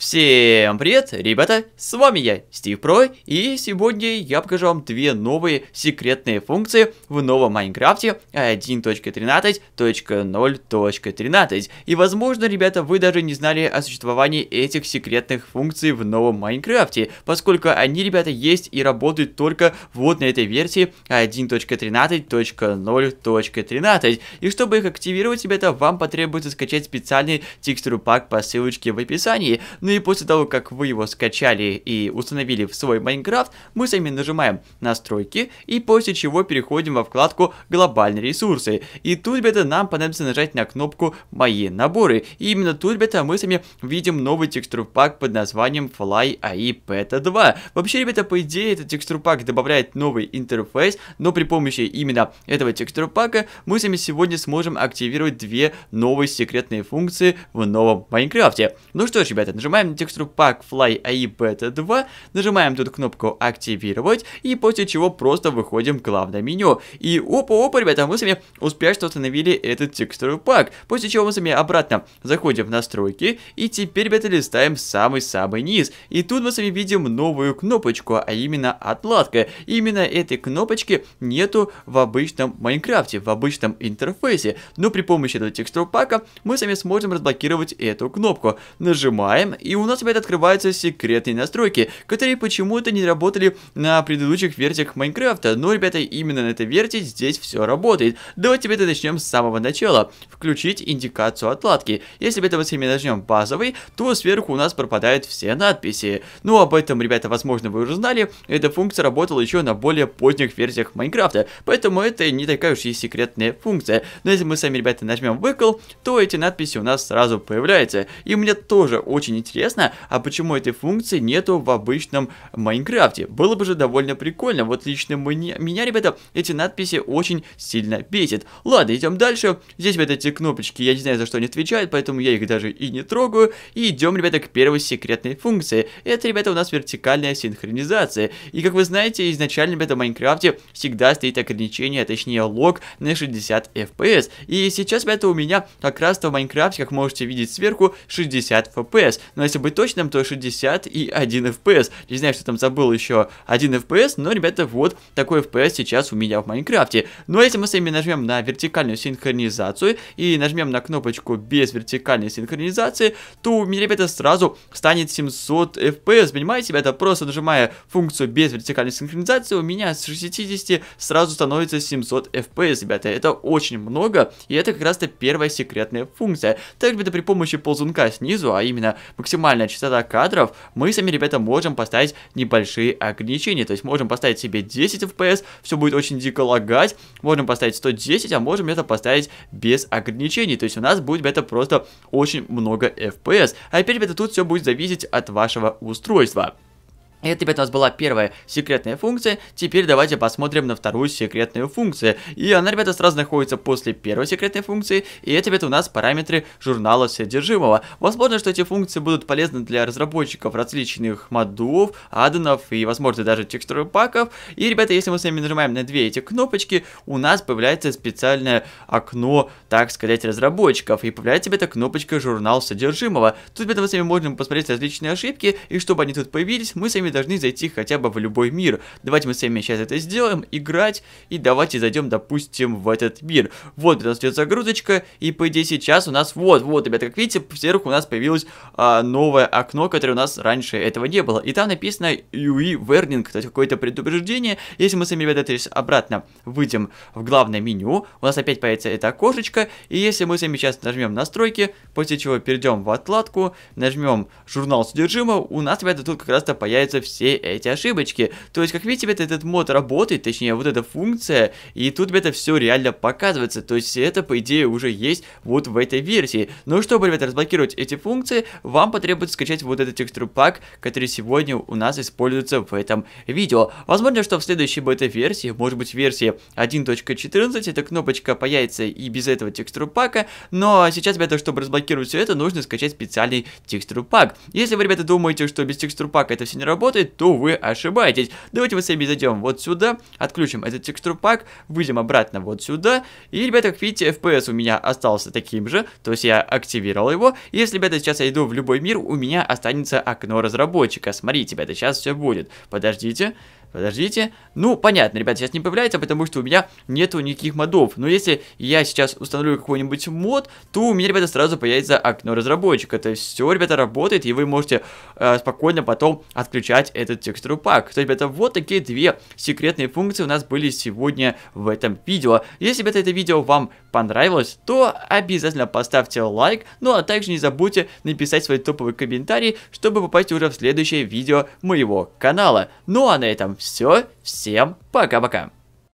Всем привет, ребята, с вами я, Стив Про, и сегодня я покажу вам две новые секретные функции в новом Майнкрафте 1.13.0.13. И возможно, ребята, вы даже не знали о существовании этих секретных функций в новом Майнкрафте, поскольку они, ребята, есть и работают только вот на этой версии 1.13.0.13. И чтобы их активировать, ребята, вам потребуется скачать специальный текстуру пак по ссылочке в описании. Ну и после того, как вы его скачали и установили в свой Майнкрафт, мы сами нажимаем настройки и после чего переходим во вкладку глобальные ресурсы. И тут, ребята, нам понадобится нажать на кнопку мои наборы. И именно тут, ребята, мы с вами видим новый текстурпак под названием Fly AI Beta 2. Вообще, ребята, по идее, этот текстурпак добавляет новый интерфейс, но при помощи именно этого текстурпака мы с вами сегодня сможем активировать две новые секретные функции в новом Майнкрафте. Ну что ж, ребята, нажимаем нажимаем на текстуру Pack Fly AIPT2, нажимаем тут кнопку активировать, и после чего просто выходим в главное меню. И опа-опа, ребята, мы с вами успешно установили этот текстуру пак. После чего мы с вами обратно заходим в настройки, и теперь, ребята, листаем самый-самый низ. И тут мы с вами видим новую кнопочку, а именно отладка. именно этой кнопочки нету в обычном Майнкрафте, в обычном интерфейсе. Но при помощи этого текстур пака мы с вами сможем разблокировать эту кнопку. Нажимаем, и у нас опять открываются секретные настройки, которые почему-то не работали на предыдущих версиях Майнкрафта. Но, ребята, именно на этой версии здесь все работает. Давайте, ребята, начнем с самого начала. Включить индикацию отладки. Если, ребята, мы с вами начнем базовый, то сверху у нас пропадают все надписи. Ну, об этом, ребята, возможно, вы уже знали. Эта функция работала еще на более поздних версиях Майнкрафта, поэтому это не такая уж и секретная функция. Но если мы сами, ребята, нажмем выкл, то эти надписи у нас сразу появляются. И мне тоже очень интересно интересно, а почему этой функции нету в обычном Майнкрафте? Было бы же довольно прикольно. Вот лично мне, меня, ребята, эти надписи очень сильно бесит. Ладно, идем дальше. Здесь вот эти кнопочки, я не знаю, за что они отвечают, поэтому я их даже и не трогаю. И идем, ребята, к первой секретной функции. Это, ребята, у нас вертикальная синхронизация. И как вы знаете, изначально, ребята, в Майнкрафте всегда стоит ограничение, а точнее лог на 60 FPS. И сейчас, ребята, у меня как раз-то в Майнкрафте, как можете видеть сверху, 60 FPS но если быть точным, то 60 и 1 FPS. Не знаю, что там забыл еще 1 FPS, но, ребята, вот такой FPS сейчас у меня в Майнкрафте. Но ну, а если мы с вами нажмем на вертикальную синхронизацию и нажмем на кнопочку без вертикальной синхронизации, то у меня, ребята, сразу станет 700 FPS. Понимаете, ребята, просто нажимая функцию без вертикальной синхронизации, у меня с 60 сразу становится 700 FPS, ребята. Это очень много, и это как раз-то первая секретная функция. Также, ребята, при помощи ползунка снизу, а именно максимально максимальная частота кадров, мы сами, ребята, можем поставить небольшие ограничения. То есть можем поставить себе 10 FPS, все будет очень дико лагать. Можем поставить 110, а можем это поставить без ограничений. То есть у нас будет, ребята, просто очень много FPS. А теперь, ребята, тут все будет зависеть от вашего устройства. Это, ребята, у нас была первая секретная функция. Теперь давайте посмотрим на вторую секретную функцию. И она, ребята, сразу находится после первой секретной функции. И это, ребята, у нас параметры журнала содержимого. Возможно, что эти функции будут полезны для разработчиков различных модов, аддонов и, возможно, даже текстуры паков. И, ребята, если мы с вами нажимаем на две эти кнопочки, у нас появляется специальное окно, так сказать, разработчиков. И появляется, ребята, кнопочка журнал содержимого. Тут, ребята, мы с вами можем посмотреть различные ошибки. И чтобы они тут появились, мы с вами которые должны зайти хотя бы в любой мир. Давайте мы с вами сейчас это сделаем, играть, и давайте зайдем, допустим, в этот мир. Вот, у нас идет загрузочка, и по идее сейчас у нас, вот, вот, ребята, как видите, сверху у нас появилось а, новое окно, которое у нас раньше этого не было. И там написано UI Warning, то есть какое-то предупреждение. Если мы с вами, ребята, обратно выйдем в главное меню, у нас опять появится это окошечко, и если мы с вами сейчас нажмем настройки, после чего перейдем в отладку, нажмем журнал содержимого, у нас, ребята, тут как раз-то появится все эти ошибочки. То есть, как видите, ребята, этот мод работает, точнее, вот эта функция, и тут, ребята, все реально показывается. То есть, это, по идее, уже есть вот в этой версии. Но чтобы, ребята, разблокировать эти функции, вам потребуется скачать вот этот текстур пак, который сегодня у нас используется в этом видео. Возможно, что в следующей бета-версии, может быть, версии 1.14, эта кнопочка появится и без этого текстур пака, но сейчас, ребята, чтобы разблокировать все это, нужно скачать специальный текстур пак. Если вы, ребята, думаете, что без текстур пака это все не работает, работает, то вы ошибаетесь. Давайте вот себе зайдем вот сюда, отключим этот текстур пак, выйдем обратно вот сюда. И, ребята, как видите, FPS у меня остался таким же, то есть я активировал его. И если, ребята, сейчас я иду в любой мир, у меня останется окно разработчика. Смотрите, ребята, сейчас все будет. Подождите. Подождите. Ну, понятно, ребят, сейчас не появляется, потому что у меня нету никаких модов. Но если я сейчас установлю какой-нибудь мод, то у меня, ребята, сразу появится окно разработчика. Это все, ребята, работает, и вы можете э, спокойно потом отключать этот текстуру пак. То, есть, ребята, вот такие две секретные функции у нас были сегодня в этом видео. Если, ребята, это видео вам понравилось, то обязательно поставьте лайк, ну а также не забудьте написать свой топовый комментарий, чтобы попасть уже в следующее видео моего канала. Ну а на этом все, всем пока-пока.